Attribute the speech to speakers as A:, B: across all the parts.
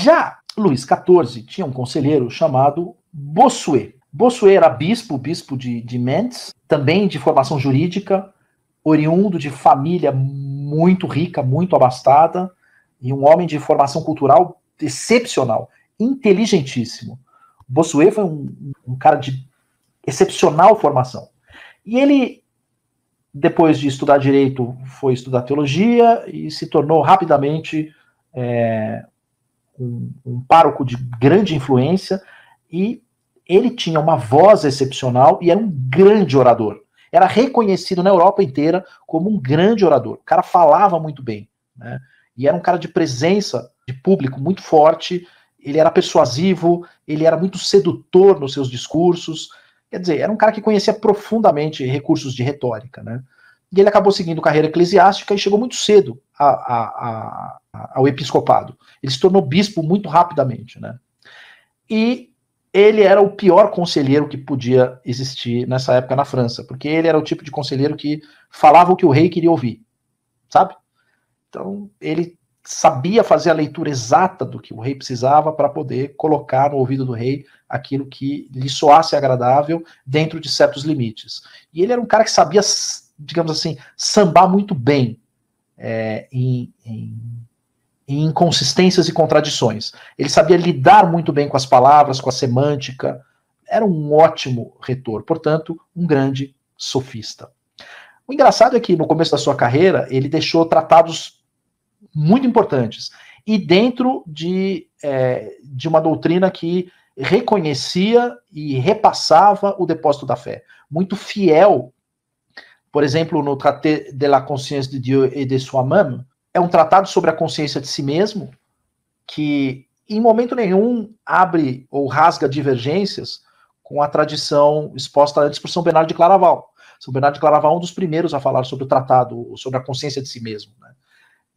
A: Já Luís XIV tinha um conselheiro chamado Bossuet. Bossuet era bispo, bispo de, de Mendes, também de formação jurídica, oriundo de família muito rica, muito abastada, e um homem de formação cultural excepcional, inteligentíssimo. Bossuet foi um, um cara de excepcional formação. E ele, depois de estudar direito, foi estudar teologia e se tornou rapidamente é, um, um pároco de grande influência e ele tinha uma voz excepcional e era um grande orador. Era reconhecido na Europa inteira como um grande orador. O cara falava muito bem, né? E era um cara de presença de público muito forte. Ele era persuasivo, ele era muito sedutor nos seus discursos. Quer dizer, era um cara que conhecia profundamente recursos de retórica, né? E ele acabou seguindo carreira eclesiástica e chegou muito cedo a, a, a ao episcopado. Ele se tornou bispo muito rapidamente, né? E ele era o pior conselheiro que podia existir nessa época na França, porque ele era o tipo de conselheiro que falava o que o rei queria ouvir, sabe? Então, ele sabia fazer a leitura exata do que o rei precisava para poder colocar no ouvido do rei aquilo que lhe soasse agradável dentro de certos limites. E ele era um cara que sabia, digamos assim, sambar muito bem é, em, em em inconsistências e contradições. Ele sabia lidar muito bem com as palavras, com a semântica. Era um ótimo retor, portanto, um grande sofista. O engraçado é que no começo da sua carreira ele deixou tratados muito importantes e dentro de, é, de uma doutrina que reconhecia e repassava o depósito da fé, muito fiel, por exemplo, no Traité de la Conscience de Dieu et de sua mãe é um tratado sobre a consciência de si mesmo que em momento nenhum abre ou rasga divergências com a tradição exposta antes por São Bernardo de Claraval. São Bernardo de Claraval é um dos primeiros a falar sobre o tratado, sobre a consciência de si mesmo. Né?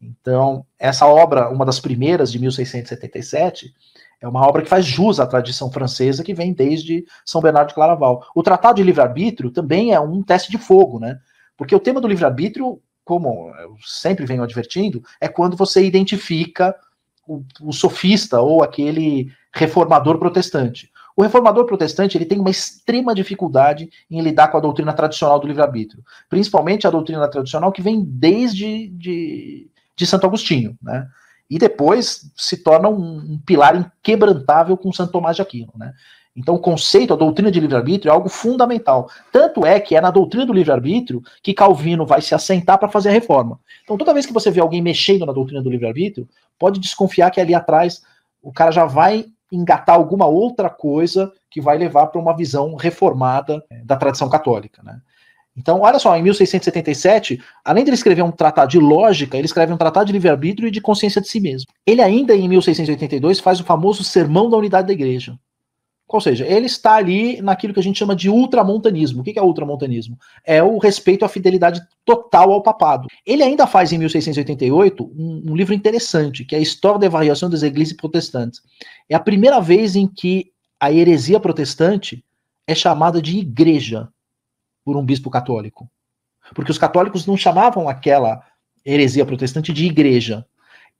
A: Então, essa obra, uma das primeiras de 1677, é uma obra que faz jus à tradição francesa que vem desde São Bernardo de Claraval. O Tratado de Livre-Arbítrio também é um teste de fogo, né? Porque o tema do livre-arbítrio como eu sempre venho advertindo, é quando você identifica o, o, sofista ou aquele reformador protestante. O reformador protestante ele tem uma extrema dificuldade em lidar com a doutrina tradicional do livre-arbítrio, principalmente a doutrina tradicional que vem desde de, de Santo Agostinho, né? E depois se torna um, um pilar inquebrantável com Santo Tomás de Aquino, né? Então, o conceito, a doutrina de livre-arbítrio é algo fundamental. Tanto é que é na doutrina do livre-arbítrio que Calvino vai se assentar para fazer a reforma. Então, toda vez que você vê alguém mexendo na doutrina do livre-arbítrio, pode desconfiar que ali atrás o cara já vai engatar alguma outra coisa que vai levar para uma visão reformada eh, da tradição católica. Né? Então, olha só, em 1677, além de ele escrever um tratado de lógica, ele escreve um tratado de livre-arbítrio e de consciência de si mesmo. Ele ainda, em 1682, faz o famoso Sermão da Unidade da Igreja. Ou seja, ele está ali naquilo que a gente chama de ultramontanismo. O que é ultramontanismo? É o respeito à fidelidade total ao papado. Ele ainda faz, em 1688, um, um livro interessante, que é a História da Variação das Igrejas Protestantes. É a primeira vez em que a heresia protestante é chamada de igreja por um bispo católico. Porque os católicos não chamavam aquela heresia protestante de igreja.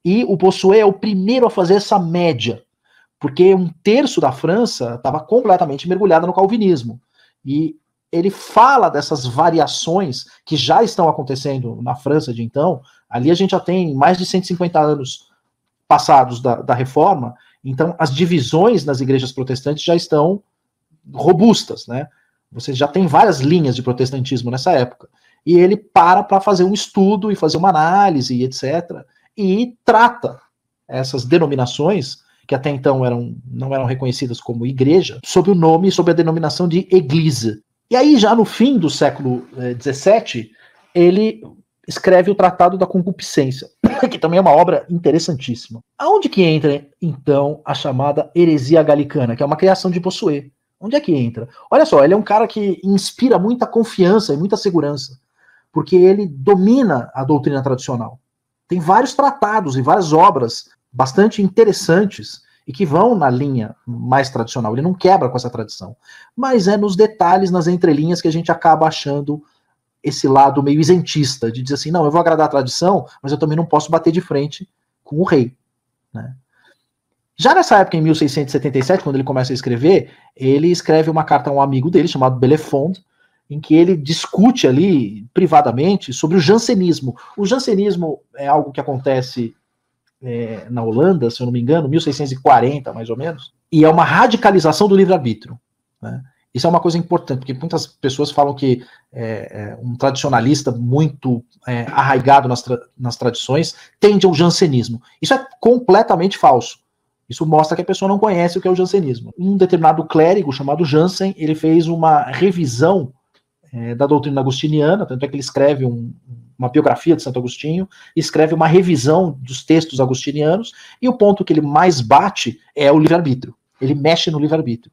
A: E o Bossuet é o primeiro a fazer essa média porque um terço da França estava completamente mergulhada no calvinismo. E ele fala dessas variações que já estão acontecendo na França de então. Ali a gente já tem mais de 150 anos passados da, da reforma, então as divisões nas igrejas protestantes já estão robustas, né? Você já tem várias linhas de protestantismo nessa época. E ele para para fazer um estudo e fazer uma análise e etc. E trata essas denominações que até então eram, não eram reconhecidas como igreja, sob o nome, sob a denominação de Eglise. E aí, já no fim do século XVII, eh, ele escreve o Tratado da Concupiscência, que também é uma obra interessantíssima. Aonde que entra, então, a chamada heresia galicana, que é uma criação de Bossuet? Onde é que entra? Olha só, ele é um cara que inspira muita confiança e muita segurança, porque ele domina a doutrina tradicional. Tem vários tratados e várias obras bastante interessantes e que vão na linha mais tradicional. Ele não quebra com essa tradição, mas é nos detalhes, nas entrelinhas, que a gente acaba achando esse lado meio isentista, de dizer assim, não, eu vou agradar a tradição, mas eu também não posso bater de frente com o rei. Né? Já nessa época, em 1677, quando ele começa a escrever, ele escreve uma carta a um amigo dele, chamado Belefond, em que ele discute ali, privadamente, sobre o jansenismo. O jansenismo é algo que acontece é, na Holanda, se eu não me engano, 1640 mais ou menos, e é uma radicalização do livre-arbítrio. Né? Isso é uma coisa importante, porque muitas pessoas falam que é, é, um tradicionalista muito é, arraigado nas, tra nas tradições tende ao jansenismo. Isso é completamente falso. Isso mostra que a pessoa não conhece o que é o jansenismo. Um determinado clérigo chamado Jansen, ele fez uma revisão é, da doutrina agostiniana, tanto é que ele escreve um, uma biografia de Santo Agostinho, escreve uma revisão dos textos agostinianos, e o ponto que ele mais bate é o livre-arbítrio. Ele mexe no livre-arbítrio.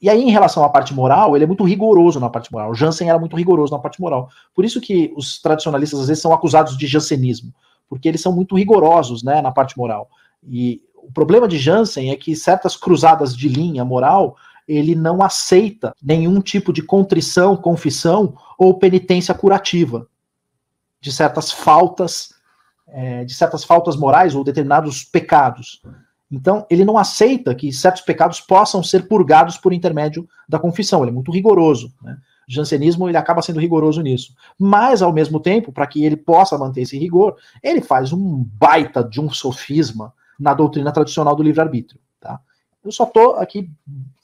A: E aí, em relação à parte moral, ele é muito rigoroso na parte moral. Jansen era muito rigoroso na parte moral. Por isso que os tradicionalistas, às vezes, são acusados de jansenismo, porque eles são muito rigorosos né, na parte moral. E o problema de Jansen é que certas cruzadas de linha moral ele não aceita nenhum tipo de contrição, confissão ou penitência curativa de certas faltas, é, de certas faltas morais ou determinados pecados. Então, ele não aceita que certos pecados possam ser purgados por intermédio da confissão. Ele é muito rigoroso. Né? O jansenismo ele acaba sendo rigoroso nisso. Mas, ao mesmo tempo, para que ele possa manter esse rigor, ele faz um baita de um sofisma na doutrina tradicional do livre-arbítrio. Tá? Eu só estou aqui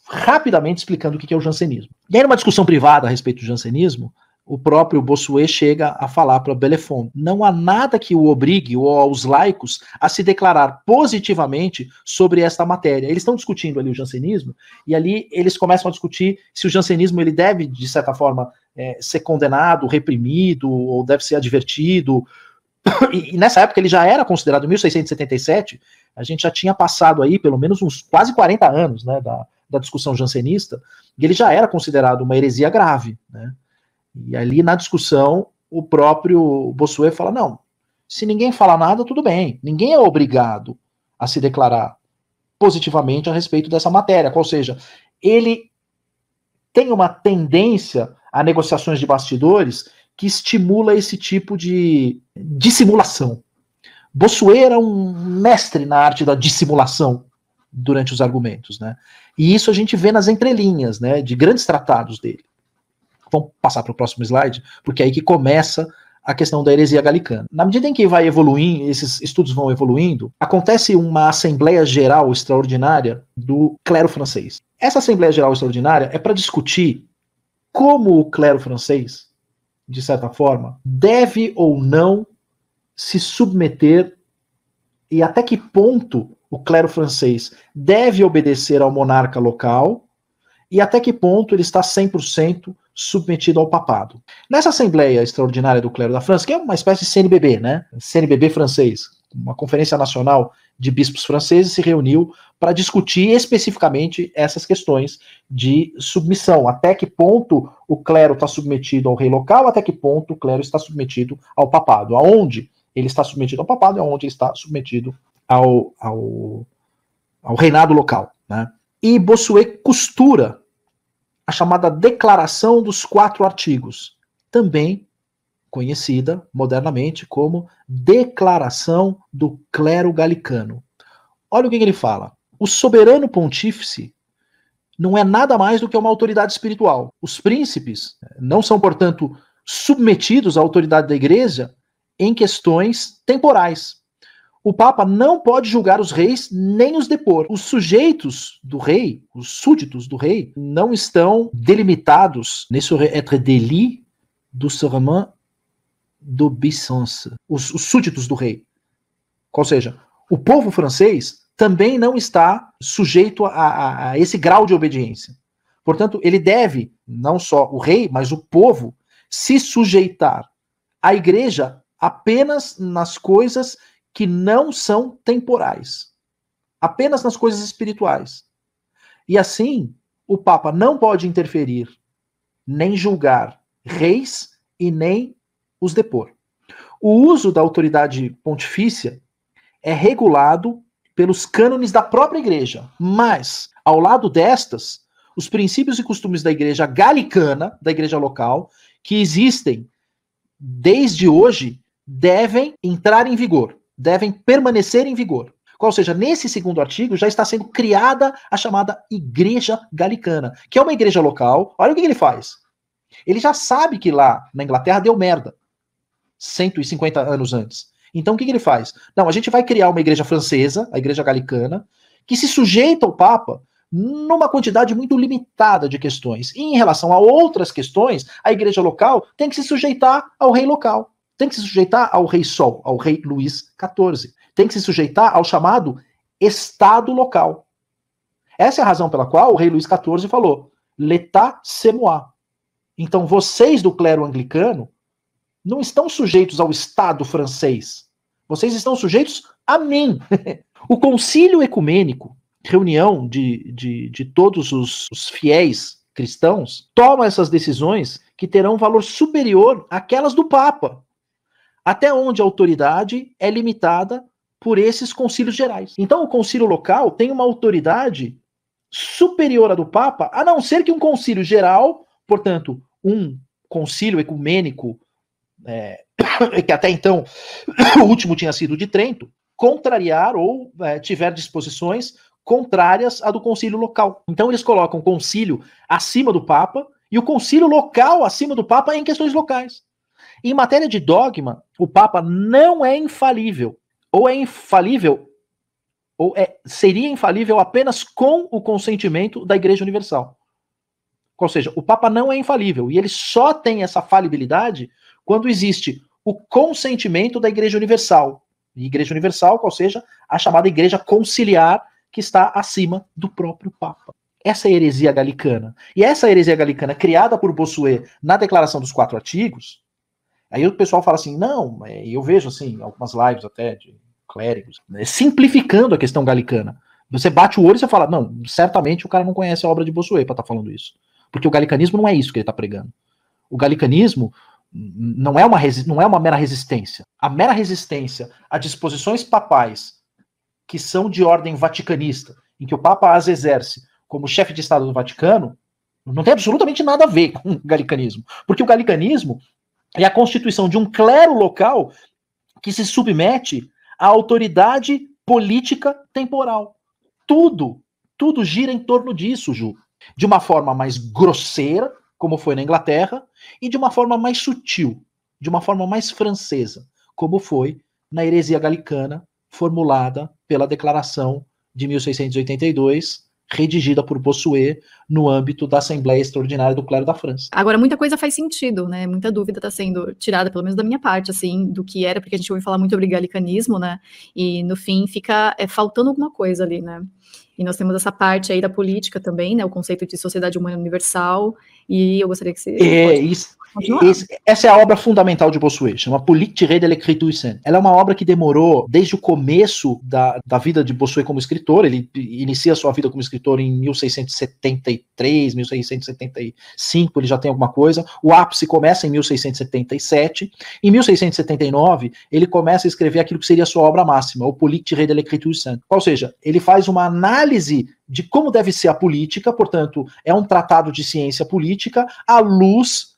A: rapidamente explicando o que é o jansenismo. E aí, numa discussão privada a respeito do jansenismo, o próprio Bossuet chega a falar para Belefond: não há nada que o obrigue ou aos laicos a se declarar positivamente sobre esta matéria. Eles estão discutindo ali o jansenismo e ali eles começam a discutir se o jansenismo ele deve de certa forma é, ser condenado, reprimido ou deve ser advertido. E, e nessa época ele já era considerado Em 1677. A gente já tinha passado aí pelo menos uns quase 40 anos, né, da, da discussão jansenista, e ele já era considerado uma heresia grave, né? E ali na discussão, o próprio Bossuet fala: não, se ninguém falar nada, tudo bem. Ninguém é obrigado a se declarar positivamente a respeito dessa matéria. Ou seja, ele tem uma tendência a negociações de bastidores que estimula esse tipo de dissimulação. Bossuet era um mestre na arte da dissimulação durante os argumentos, né? E isso a gente vê nas entrelinhas, né, de grandes tratados dele. Vamos passar para o próximo slide, porque é aí que começa a questão da heresia galicana. Na medida em que vai evoluindo, esses estudos vão evoluindo, acontece uma Assembleia Geral Extraordinária do clero francês. Essa Assembleia Geral Extraordinária é para discutir como o clero francês, de certa forma, deve ou não se submeter e até que ponto o clero francês deve obedecer ao monarca local e até que ponto ele está 100% submetido ao papado. Nessa Assembleia Extraordinária do Clero da França, que é uma espécie de CNBB, né? CNBB francês, uma conferência nacional de bispos franceses se reuniu para discutir especificamente essas questões de submissão. Até que ponto o clero está submetido ao rei local, até que ponto o clero está submetido ao papado. Aonde ele está submetido ao papado e aonde ele está submetido ao, ao, ao reinado local. Né? E Bossuet costura a chamada Declaração dos Quatro Artigos, também conhecida modernamente como Declaração do Clero Galicano. Olha o que, que ele fala. O soberano pontífice não é nada mais do que uma autoridade espiritual. Os príncipes né, não são, portanto, submetidos à autoridade da igreja em questões temporais, o Papa não pode julgar os reis nem os depor. Os sujeitos do rei, os súditos do rei, não estão delimitados nesse être délit do serment d'obéissance. Os, os súditos do rei. Ou seja, o povo francês também não está sujeito a, a, a, esse grau de obediência. Portanto, ele deve, não só o rei, mas o povo, se sujeitar à igreja apenas nas coisas que não são temporais, apenas nas coisas espirituais. E assim, o Papa não pode interferir, nem julgar reis e nem os depor. O uso da autoridade pontifícia é regulado pelos cânones da própria igreja, mas, ao lado destas, os princípios e costumes da igreja galicana, da igreja local, que existem desde hoje, devem entrar em vigor devem permanecer em vigor. Ou seja, nesse segundo artigo já está sendo criada a chamada Igreja Galicana, que é uma igreja local. Olha o que ele faz. Ele já sabe que lá na Inglaterra deu merda 150 anos antes. Então o que, que ele faz? Não, a gente vai criar uma igreja francesa, a Igreja Galicana, que se sujeita ao Papa numa quantidade muito limitada de questões. E em relação a outras questões, a igreja local tem que se sujeitar ao rei local. Tem que se sujeitar ao rei Sol, ao rei Luís XIV. Tem que se sujeitar ao chamado Estado local. Essa é a razão pela qual o rei Luís XIV falou: l'état c'est moi. Então, vocês do clero anglicano não estão sujeitos ao Estado francês. Vocês estão sujeitos a mim. o concílio ecumênico, reunião de, de, de todos os, os fiéis cristãos, toma essas decisões que terão valor superior àquelas do Papa até onde a autoridade é limitada por esses concílios gerais. Então, o concílio local tem uma autoridade superior à do Papa, a não ser que um concílio geral, portanto, um concílio ecumênico, é, que até então o último tinha sido de Trento, contrariar ou é, tiver disposições contrárias à do concílio local. Então, eles colocam o concílio acima do Papa e o concílio local acima do Papa em questões locais. Em matéria de dogma, o Papa não é infalível. Ou é infalível, ou é, seria infalível apenas com o consentimento da Igreja Universal. Ou seja, o Papa não é infalível. E ele só tem essa falibilidade quando existe o consentimento da Igreja Universal. Igreja Universal, ou seja, a chamada Igreja Conciliar, que está acima do próprio Papa essa é heresia galicana. E essa heresia galicana, criada por Bossuet na Declaração dos Quatro Artigos, Aí o pessoal fala assim, não, é, eu vejo assim, algumas lives até de clérigos, né, simplificando a questão galicana. Você bate o olho e você fala, não, certamente o cara não conhece a obra de Bossuet para estar tá falando isso. Porque o galicanismo não é isso que ele está pregando. O galicanismo não é, uma não é uma mera resistência. A mera resistência a disposições papais que são de ordem vaticanista, em que o Papa as exerce como chefe de Estado do Vaticano, não tem absolutamente nada a ver com o galicanismo. Porque o galicanismo e é a constituição de um clero local que se submete à autoridade política temporal. Tudo, tudo gira em torno disso, Ju. De uma forma mais grosseira, como foi na Inglaterra, e de uma forma mais sutil, de uma forma mais francesa, como foi na heresia galicana formulada pela Declaração de 1682, redigida por Bossuet no âmbito da Assembleia Extraordinária do Clero da França. Agora, muita coisa faz sentido, né? Muita dúvida está sendo tirada, pelo menos da minha parte, assim, do que era, porque a gente ouve falar muito sobre galicanismo, né? E, no fim, fica é, faltando alguma coisa ali, né? E nós temos essa parte aí da política também, né? O conceito de sociedade humana universal. E eu gostaria que você. É, isso, esse, essa é a obra fundamental de Bossuet, chama Politire de l'Écriture Ela é uma obra que demorou desde o começo da, da vida de Bossuet como escritor, ele inicia sua vida como escritor em 1673, 1675, ele já tem alguma coisa. O ápice começa em 1677. Em 1679, ele começa a escrever aquilo que seria sua obra máxima, o Politire de l'Écriture Sainte. Ou seja, ele faz uma análise de como deve ser a política, portanto, é um tratado de ciência política à luz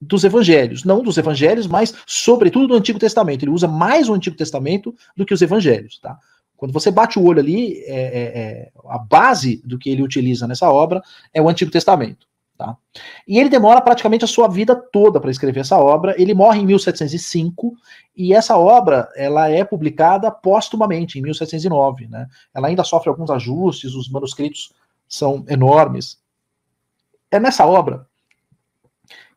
A: dos evangelhos, não dos evangelhos, mas sobretudo do Antigo Testamento. Ele usa mais o Antigo Testamento do que os evangelhos, tá? Quando você bate o olho ali, é, é, é a base do que ele utiliza nessa obra é o Antigo Testamento. Tá? E ele demora praticamente a sua vida toda para escrever essa obra. Ele morre em 1705 e essa obra ela é publicada póstumamente em 1709. Né? Ela ainda sofre alguns ajustes, os manuscritos são enormes. É nessa obra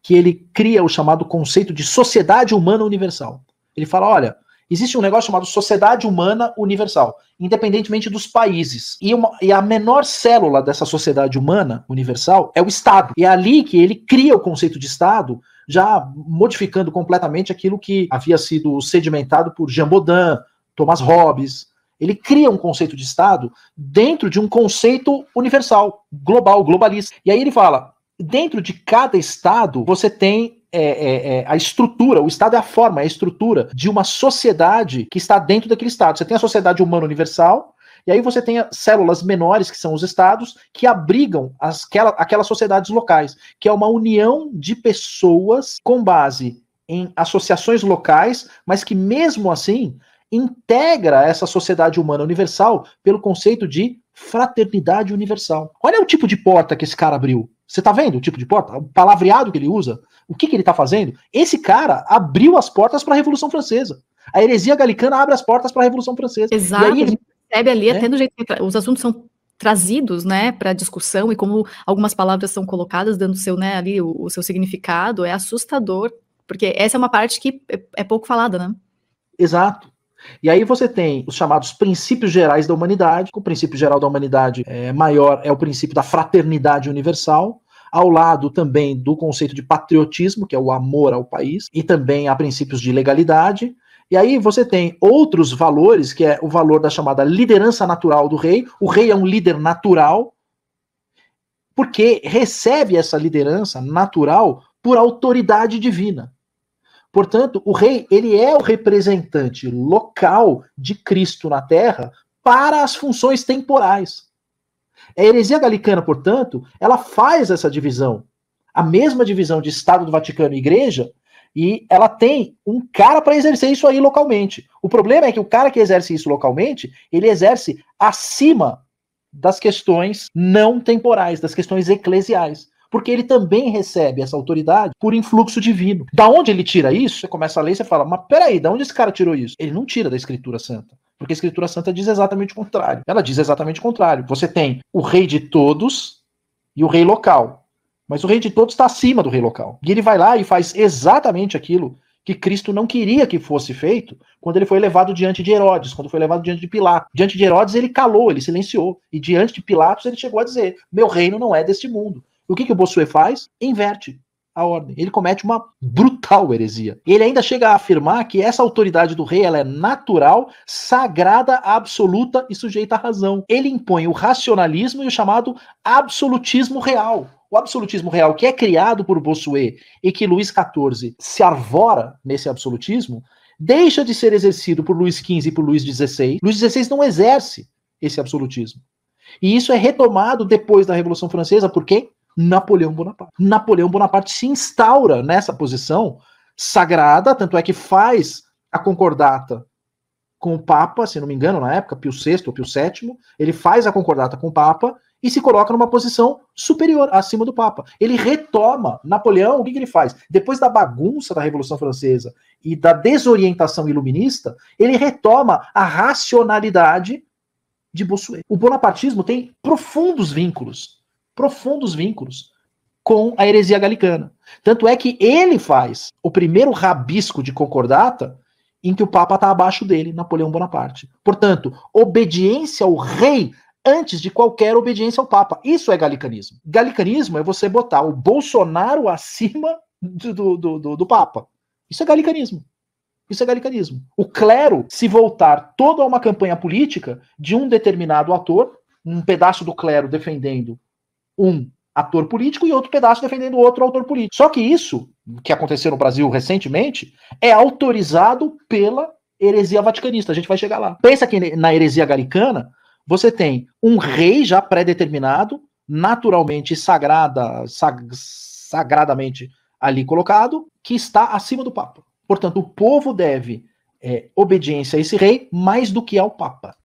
A: que ele cria o chamado conceito de sociedade humana universal. Ele fala: olha, existe um negócio chamado sociedade humana universal, independentemente dos países. E, uma, e, a menor célula dessa sociedade humana universal é o Estado. E é ali que ele cria o conceito de Estado, já modificando completamente aquilo que havia sido sedimentado por Jean Baudin, Thomas Hobbes. Ele cria um conceito de Estado dentro de um conceito universal, global, globalista. E aí ele fala: Dentro de cada estado, você tem é, é, é, a estrutura, o Estado é a forma, é a estrutura de uma sociedade que está dentro daquele Estado. Você tem a sociedade humana universal, e aí você tem células menores, que são os Estados, que abrigam as, aquela, aquelas sociedades locais, que é uma união de pessoas com base em associações locais, mas que mesmo assim integra essa sociedade humana universal pelo conceito de fraternidade universal. Olha o tipo de porta que esse cara abriu. Você tá vendo o tipo de porta? O palavreado que ele usa? O que, que ele tá fazendo? Esse cara abriu as portas para a Revolução Francesa. A heresia galicana abre as portas para a Revolução Francesa. Exato, e aí ele percebe ali, né? até do jeito que os assuntos são trazidos, né, para discussão e como algumas palavras são colocadas, dando seu, né, ali o, o, seu significado, é assustador, porque essa é uma parte que é, é pouco falada, né? Exato. E aí você tem os chamados princípios gerais da humanidade. O princípio geral da humanidade é maior é o princípio da fraternidade universal, ao lado também do conceito de patriotismo, que é o amor ao país, e também há princípios de legalidade. E aí você tem outros valores, que é o valor da chamada liderança natural do rei. O rei é um líder natural, porque recebe essa liderança natural por autoridade divina. Portanto, o rei, ele é o representante local de Cristo na terra para as funções temporais. A heresia galicana, portanto, ela faz essa divisão, a mesma divisão de Estado do Vaticano e Igreja, e ela tem um cara para exercer isso aí localmente. O problema é que o cara que exerce isso localmente, ele exerce acima das questões não temporais, das questões eclesiais porque ele também recebe essa autoridade por influxo divino. Da onde ele tira isso? Você começa a ler e você fala, mas peraí, da onde esse cara tirou isso? Ele não tira da Escritura Santa. Porque a Escritura Santa diz exatamente o contrário. Ela diz exatamente o contrário. Você tem o rei de todos e o rei local. Mas o rei de todos está acima do rei local. E ele vai lá e faz exatamente aquilo que Cristo não queria que fosse feito quando ele foi levado diante de Herodes, quando foi levado diante de Pilatos. Diante de Herodes, ele calou, ele silenciou. E diante de Pilatos, ele chegou a dizer: Meu reino não é deste mundo. O que, que o Bossuet faz? Inverte a ordem. Ele comete uma brutal heresia. Ele ainda chega a afirmar que essa autoridade do rei ela é natural, sagrada, absoluta e sujeita à razão. Ele impõe o racionalismo e o chamado absolutismo real. O absolutismo real que é criado por Bossuet e que Luís XIV se arvora nesse absolutismo, deixa de ser exercido por Luís XV e por Luís XVI. Luís XVI não exerce esse absolutismo. E isso é retomado depois da Revolução Francesa, porque Napoleão Bonaparte. Napoleão Bonaparte se instaura nessa posição sagrada, tanto é que faz a concordata com o Papa, se não me engano, na época, Pio VI ou Pio VII, ele faz a concordata com o Papa e se coloca numa posição superior, acima do Papa. Ele retoma Napoleão, o que, que, ele faz? Depois da bagunça da Revolução Francesa e da desorientação iluminista, ele retoma a racionalidade de Bossuet. O bonapartismo tem profundos vínculos profundos vínculos com a heresia galicana. Tanto é que ele faz o primeiro rabisco de concordata em que o Papa está abaixo dele, Napoleão Bonaparte. Portanto, obediência ao rei antes de qualquer obediência ao Papa. Isso é galicanismo. Galicanismo é você botar o Bolsonaro acima do, do, do, do Papa. Isso é galicanismo. Isso é galicanismo. O clero se voltar toda a uma campanha política de um determinado ator, um pedaço do clero defendendo um ator político e outro pedaço defendendo outro autor político. Só que isso, que aconteceu no Brasil recentemente, é autorizado pela heresia vaticanista. A gente vai chegar lá. Pensa que na heresia galicana você tem um rei já pré-determinado, naturalmente sagrada, sag, sagradamente ali colocado, que está acima do Papa. Portanto, o povo deve é, obediência a esse rei mais do que ao Papa.